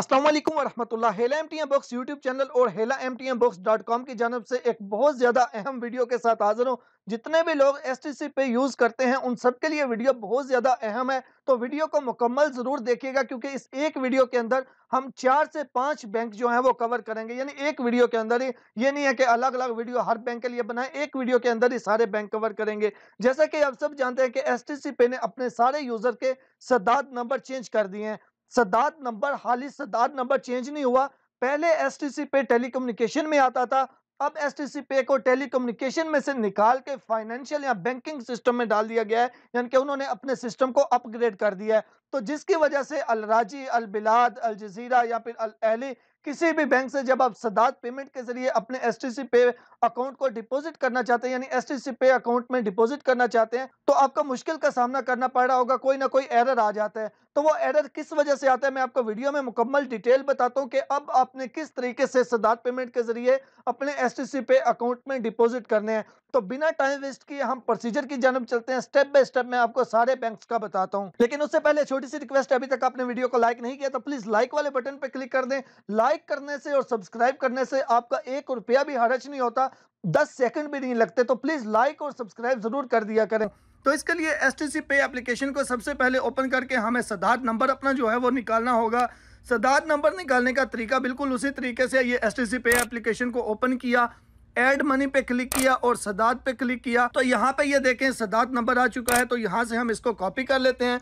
असलम वरहमल हेला M T M box YouTube channel और हेला M T M box dot com की जानब से एक बहुत ज़्यादा अहम वीडियो के साथ हाजिर हूँ जितने भी लोग एस टी सी पे यूज़ करते हैं उन सब के लिए वीडियो बहुत ज़्यादा अहम है तो वीडियो को मुकम्मल ज़रूर देखिएगा क्योंकि इस एक वीडियो के अंदर हम चार से पाँच बैंक जो हैं वो कवर करेंगे यानी एक वीडियो के अंदर ही ये नहीं है कि अलग अलग वीडियो हर बैंक के लिए बनाए एक वीडियो के अंदर ही सारे बैंक कवर करेंगे जैसा कि आप सब जानते हैं कि एस टी सी पे ने अपने सारे यूज़र के सदात नंबर चेंज कर दिए हैं सदात नंबर ही सदात नंबर चेंज नहीं हुआ पहले एस टी सी पे टेलीकम्युनिकेशन में आता था अब एस टी सी पे को टेलीकम्युनिकेशन में से निकाल के फाइनेंशियल या बैंकिंग सिस्टम में डाल दिया गया है यानी कि उन्होंने अपने सिस्टम को अपग्रेड कर दिया है तो जिसकी वजह से अलराजी अलबिलाद अलजजीरा या फिर अल अहली किसी भी बैंक से जब आप सदात पेमेंट के जरिए अपने एस टी सी पे अकाउंट को डिपॉजिट करना चाहते हैं यानी एस टी सी पे अकाउंट में डिपॉजिट करना चाहते हैं तो आपका मुश्किल का सामना करना पड़ रहा होगा कोई ना कोई एरर आ जाता है तो वो एरर किस वजह से आता है मैं आपको वीडियो में मुकम्मल डिटेल बताता हूँ कि अब आपने किस तरीके से सदार पेमेंट के जरिए अपने एस पे अकाउंट में डिपॉजिट करने हैं तो बिना टाइम वेस्ट किए हम प्रोसीजर की जानब चलते हैं स्टेप बाय स्टेप मैं आपको सारे बैंक्स का बताता हूँ लेकिन उससे पहले छोटी सी रिक्वेस्ट अभी तक आपने वीडियो को लाइक नहीं किया तो प्लीज लाइक वाले बटन पर क्लिक कर दें लाइक करने से और सब्सक्राइब करने से आपका एक रुपया भी हरच नहीं होता दस सेकंड भी नहीं लगते तो प्लीज़ लाइक और सब्सक्राइब ज़रूर कर दिया करें तो इसके लिए एस टी सी पे एप्लीकेशन को सबसे पहले ओपन करके हमें सदार्थ नंबर अपना जो है वो निकालना होगा सदार्थ नंबर निकालने का तरीका बिल्कुल उसी तरीके से ये एस टी सी पे एप्लीकेशन को ओपन किया एड मनी पे क्लिक किया और सदात पे क्लिक किया तो यहाँ पे ये देखें सदात नंबर आ चुका है तो यहाँ से हम इसको कॉपी कर लेते हैं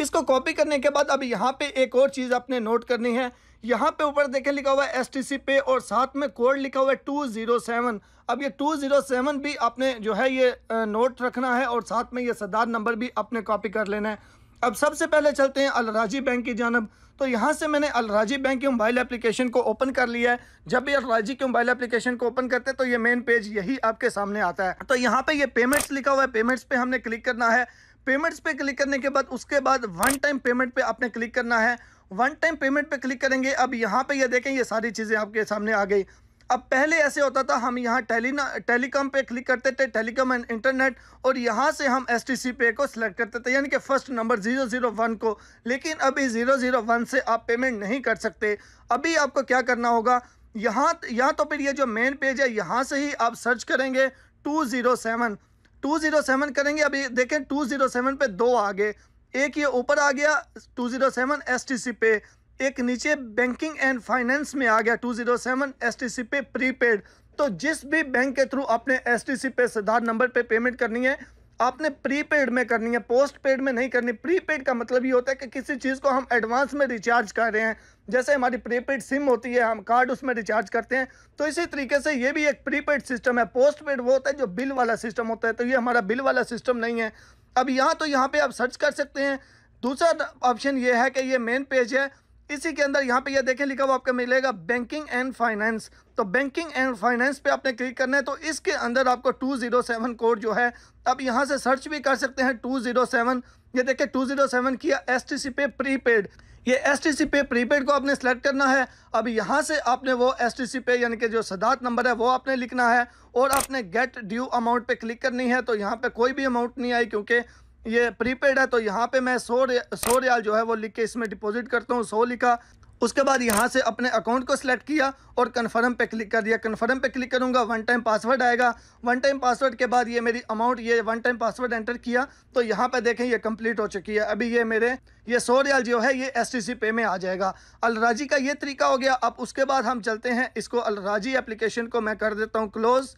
इसको कॉपी करने के बाद अब यहाँ पे एक और चीज़ आपने नोट करनी है यहाँ पे ऊपर देखें लिखा हुआ है एस पे और साथ में कोड लिखा हुआ है टू जीरो सेवन अब ये टू जीरो सेवन भी आपने जो है ये नोट रखना है और साथ में ये सदार नंबर भी अपने कॉपी कर लेना है अब सबसे पहले चलते हैं अलराजी बैंक की जानब तो यहाँ से मैंने अलराजी बैंक की मोबाइल एप्लीकेशन को ओपन कर लिया है जब भी अलराजी की मोबाइल एप्लीकेशन को ओपन करते हैं तो ये मेन पेज यही आपके सामने आता है तो यहाँ पे ये पेमेंट्स लिखा हुआ है पेमेंट्स पे हमने क्लिक करना है पेमेंट्स पे क्लिक करने के बाद उसके बाद वन टाइम पेमेंट पे आपने क्लिक करना है one time payment pay click करेंगे अब यहाँ पे ये यह देखें ये सारी चीज़ें आपके सामने आ गई अब पहले ऐसे होता था हम यहाँ टेलीना टेलीकॉम पे क्लिक करते थे टेलीकॉम एंड इंटरनेट और यहाँ से हम एस टी सी पे को सिलेक्ट करते थे यानी कि first number zero zero one को लेकिन अभी जीरो जीरो वन से आप पेमेंट नहीं कर सकते अभी आपको क्या करना होगा यहाँ यहाँ तो फिर ये जो मेन पेज है यहाँ से ही आप सर्च करेंगे two zero seven two zero seven करेंगे अभी देखें टू जीरो सेवन पे दो आ गए एक ये ऊपर आ गया two zero seven S T C पे एक नीचे बैंकिंग एंड फाइनेंस में आ गया two zero seven S T C पे प्रीपेड तो जिस भी बैंक के थ्रू आपने एस टी सी पे आधार नंबर पे पेमेंट करनी है आपने प्रीपेड में करनी है पोस्ट पेड में नहीं करनी प्रीपेड का मतलब ये होता है कि किसी चीज़ को हम एडवांस में रिचार्ज कर रहे हैं जैसे हमारी प्रीपेड सिम होती है हम कार्ड उसमें रिचार्ज करते हैं तो इसी तरीके से ये भी एक प्रीपेड सिस्टम है पोस्ट पेड वो होता है जो बिल वाला सिस्टम होता है तो ये हमारा बिल वाला सिस्टम नहीं है अब यहाँ तो यहाँ पर आप सर्च कर सकते हैं दूसरा ऑप्शन ये है कि ये मेन पेज है इसी के अंदर यहाँ पे ये यह देखें लिखा हुआ आपका मिलेगा बैंकिंग एंड फाइनेंस तो बैंकिंग एंड फाइनेंस पे आपने क्लिक करना है तो इसके अंदर आपको 207 कोड जो है आप यहाँ से सर्च भी कर सकते हैं 207 ये देखें 207 किया एस टी सी पे प्रीपेड ये एस टी सी पे प्रीपेड को आपने सेलेक्ट करना है अब यहाँ से आपने वो एस टी सी पे यानी कि जो सदात नंबर है वो आपने लिखना है और आपने गेट ड्यू अमाउंट पे क्लिक करनी है तो यहाँ पे कोई भी अमाउंट नहीं आई क्योंकि ये प्रीपेड है तो यहाँ पे मैं सौ रे, सौ रियाल जो है वो लिख के इसमें डिपॉजिट करता हूँ सौ लिखा उसके बाद यहाँ से अपने अकाउंट को सिलेक्ट किया और कन्फर्म पे क्लिक कर दिया कन्फर्म पे क्लिक करूँगा वन टाइम पासवर्ड आएगा वन टाइम पासवर्ड के बाद ये मेरी अमाउंट ये वन टाइम पासवर्ड एंटर किया तो यहाँ पे देखें ये कंप्लीट हो चुकी है अभी ये मेरे ये सौ रियाल जो है ये एस पे में आ जाएगा अलराजी का ये तरीका हो गया अब उसके बाद हम चलते हैं इसको अलराजी एप्लीकेशन को मैं कर देता हूँ क्लोज़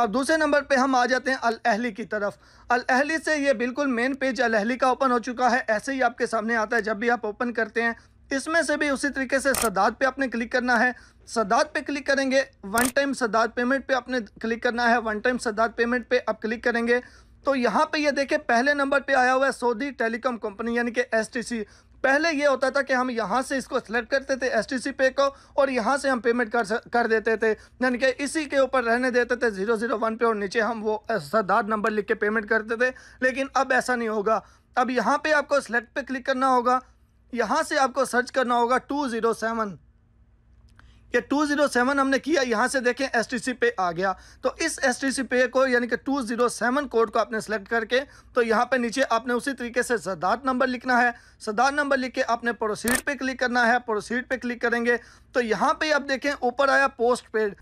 अब दूसरे नंबर पे हम आ जाते हैं अल अहली की तरफ अल अहली से ये बिल्कुल मेन पेज अल अहली का ओपन हो चुका है ऐसे ही आपके सामने आता है जब भी आप ओपन करते हैं इसमें से भी उसी तरीके से सदात पे आपने क्लिक करना है सदात पे क्लिक करेंगे वन टाइम सदात पेमेंट पे आपने क्लिक करना है वन टाइम सदात पेमेंट पे आप क्लिक करेंगे तो यहाँ पे ये देखें पहले नंबर पे आया हुआ है सऊदी टेलीकॉम कंपनी यानी कि एस पहले ये होता था कि हम यहाँ से इसको सेलेक्ट करते थे एस पे को और यहाँ से हम पेमेंट कर कर देते थे यानी कि इसी के ऊपर रहने देते थे ज़ीरो ज़ीरो वन पे और नीचे हम वो सरदार नंबर लिख के पेमेंट करते थे लेकिन अब ऐसा नहीं होगा अब यहाँ पे आपको सेलेक्ट पे क्लिक करना होगा यहाँ से आपको सर्च करना होगा टू ज़ीरो सेवन कि 207 हमने किया यहाँ से देखें एस पे आ गया तो इस एस पे को यानी कि 207 कोड को आपने सेलेक्ट करके तो यहाँ पे नीचे आपने उसी तरीके से सदार नंबर लिखना है सदार नंबर लिख के आपने प्रोसीड पे क्लिक करना है प्रोसीड पे क्लिक करेंगे तो यहाँ पे आप देखें ऊपर आया पोस्ट पेड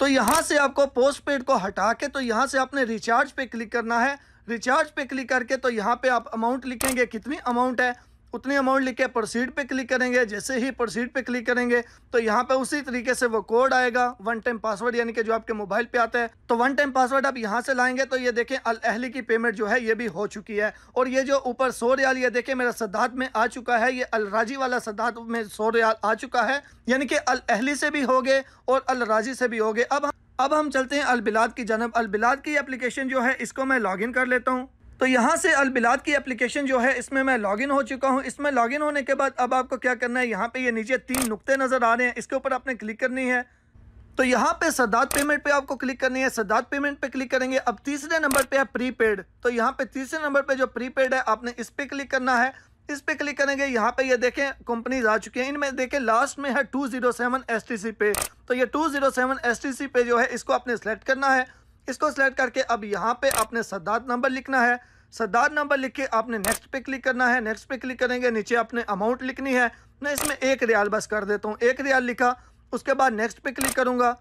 तो यहाँ से आपको पोस्ट पेड को हटा के तो यहाँ से आपने रिचार्ज पे क्लिक करना है रिचार्ज पे क्लिक करके तो यहाँ पे आप अमाउंट लिखेंगे कितनी अमाउंट है उतनी अमाउंट लिख के प्रोसीड पे क्लिक करेंगे जैसे ही प्रोसीड पे क्लिक करेंगे तो यहाँ पे उसी तरीके से वो कोड आएगा वन टाइम पासवर्ड यानी कि जो आपके मोबाइल पे आता है तो वन टाइम पासवर्ड आप यहाँ से लाएंगे तो ये देखें अल अहली की पेमेंट जो है ये भी हो चुकी है और ये जो ऊपर सो रियाल ये देखें मेरा सदात में आ चुका है ये अल राजी वाला सदात में सो रियाल आ चुका है यानी कि अल अहली से भी हो गए और अल राजी से भी हो गए अब अब हम चलते हैं अलबिलाद की अल अलबिलाद की एप्लीकेशन जो है इसको मैं लॉगिन कर लेता हूँ तो यहाँ से अलबिलाद की एप्लीकेशन जो है इसमें मैं लॉगिन हो चुका हूँ इसमें लॉगिन होने के बाद अब आपको क्या करना है यहाँ पे ये यह नीचे तीन नुकते नज़र आ रहे हैं इसके ऊपर आपने क्लिक करनी है तो यहाँ पे सदात पेमेंट पे आपको क्लिक करनी है सदात पेमेंट पे क्लिक करेंगे अब तीसरे नंबर पे है प्रीपेड तो यहाँ पे तीसरे नंबर पे जो प्रीपेड है आपने इस पे क्लिक करना है इस पे क्लिक करेंगे यहाँ पे ये यह देखें कंपनीज आ चुकी हैं इनमें देखें लास्ट में है two zero seven S T C पे तो ये two zero seven S T C पे जो है इसको आपने सेलेक्ट करना है इसको सेलेक्ट करके अब यहाँ पे आपने सद्दात नंबर लिखना है सरदार नंबर लिख के आपने नेक्स्ट पे क्लिक करना है नेक्स्ट पे क्लिक करेंगे नीचे आपने अमाउंट लिखनी है मैं इसमें एक रियाल बस कर देता हूँ एक रियाल लिखा उसके बाद नेक्स्ट पे क्लिक करूँगा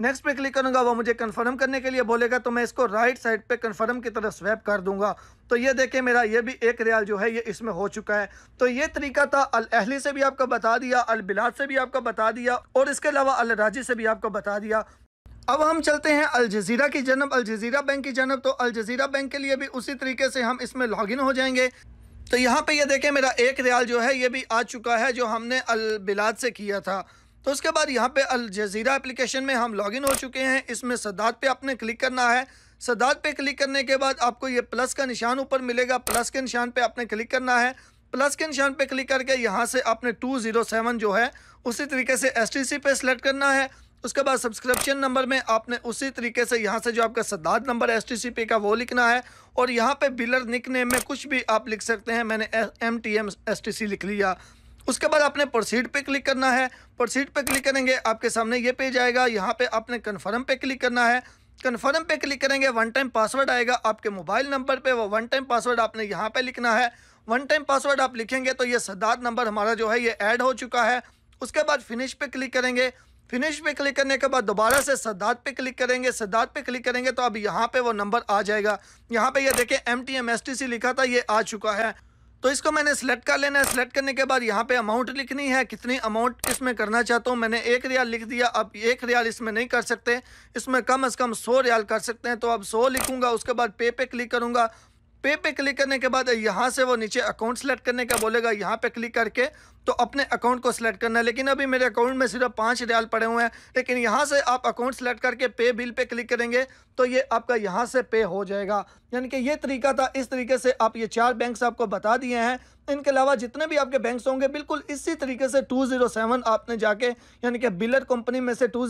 नेक्स्ट पे क्लिक करूँगा वो मुझे कन्फर्म करने के लिए बोलेगा तो मैं इसको राइट साइड पर कन्फर्म की तरफ स्वैप कर दूँगा तो ये देखें मेरा ये भी एक रियाल जो है ये इसमें हो चुका है तो ये तरीका था अल अहली से भी आपको बता दिया अल बिलाद से भी आपको बता दिया और इसके अलावा अल राजी से भी आपको बता दिया अब हम चलते हैं अल जजीरा की जनब अल जजीरा बैंक की जनब तो अल जजीरा बैंक के लिए भी उसी तरीके से हम इसमें लॉगिन हो जाएंगे तो यहाँ पे ये देखें मेरा एक रियाल जो है ये भी आ चुका है जो हमने अल बिलाद से किया था तो उसके बाद यहाँ पे अल जजीरा एप्लीकेशन में हम लॉगिन हो चुके हैं इसमें सदात पे आपने क्लिक करना है सदात पे क्लिक करने के बाद आपको ये प्लस का निशान ऊपर मिलेगा प्लस के निशान पे आपने क्लिक करना है प्लस के निशान पे क्लिक करके यहाँ से आपने 207 जो है उसी तरीके से एस पे सेलेक्ट करना है उसके बाद सब्सक्रिप्शन नंबर में आपने उसी तरीके से यहाँ से जो आपका सदाद नंबर एस टी का वो लिखना है और यहाँ पे बिलर निक नेम में कुछ भी आप लिख सकते हैं मैंने M T M S T C लिख लिया उसके बाद आपने प्रोसीड पे क्लिक करना है प्रोसीड पे क्लिक करेंगे आपके सामने ये पेज आएगा यहाँ पे आपने कन्फर्म पे क्लिक करना है कन्फर्म पे क्लिक करेंगे वन टाइम पासवर्ड आएगा आपके मोबाइल नंबर पर वो वन टाइम पासवर्ड आपने यहाँ पर लिखना है वन टाइम पासवर्ड आप लिखेंगे तो ये सदाद नंबर हमारा जो है ये ऐड हो चुका है उसके बाद फिनिश पे क्लिक करेंगे फिनिश पे क्लिक करने के बाद दोबारा से सद्दात पे क्लिक करेंगे सद्दात पे क्लिक करेंगे तो अब यहाँ पे वो नंबर आ जाएगा यहाँ पे ये यह देखें M T M S T C लिखा था ये आ चुका है तो इसको मैंने सेलेक्ट कर लेना है सेलेक्ट करने के बाद यहाँ पे अमाउंट लिखनी है कितनी अमाउंट इसमें करना चाहता हूँ मैंने एक रियाल लिख दिया अब एक रियाल इसमें नहीं कर सकते इसमें कम अज़ कम सौ रियाल कर सकते हैं तो अब सौ लिखूंगा उसके बाद पे पे क्लिक करूँगा पे पे क्लिक करने के बाद यहाँ से वो नीचे अकाउंट सेलेक्ट करने का बोलेगा यहाँ पे क्लिक करके तो अपने अकाउंट को सिलेक्ट करना है लेकिन अभी मेरे अकाउंट में सिर्फ पाँच रियाल पड़े हुए हैं लेकिन यहाँ से आप अकाउंट सेलेक्ट करके पे बिल पे क्लिक करेंगे तो ये आपका यहाँ से पे हो जाएगा यानी कि ये तरीका था इस तरीके से आप ये चार बैंक्स आपको बता दिए हैं इनके अलावा जितने भी आपके बैंक्स होंगे बिल्कुल इसी तरीके से टू आपने जाके यानी कि बिलर कंपनी में से टू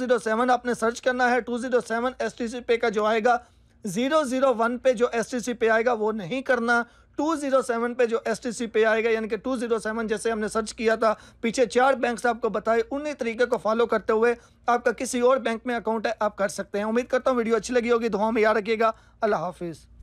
आपने सर्च करना है टू ज़ीरो पे का जो आएगा जीरो जीरो वन पे जो एस टी सी पे आएगा वो नहीं करना 207 पे जो एस पे आएगा यानी कि 207 जैसे हमने सर्च किया था पीछे चार बैंक आपको बताए उन्हीं तरीके को फॉलो करते हुए आपका किसी और बैंक में अकाउंट है आप कर सकते हैं उम्मीद करता हूँ वीडियो अच्छी लगी होगी दुआ में याद रखिएगा अल्लाह हाफिज़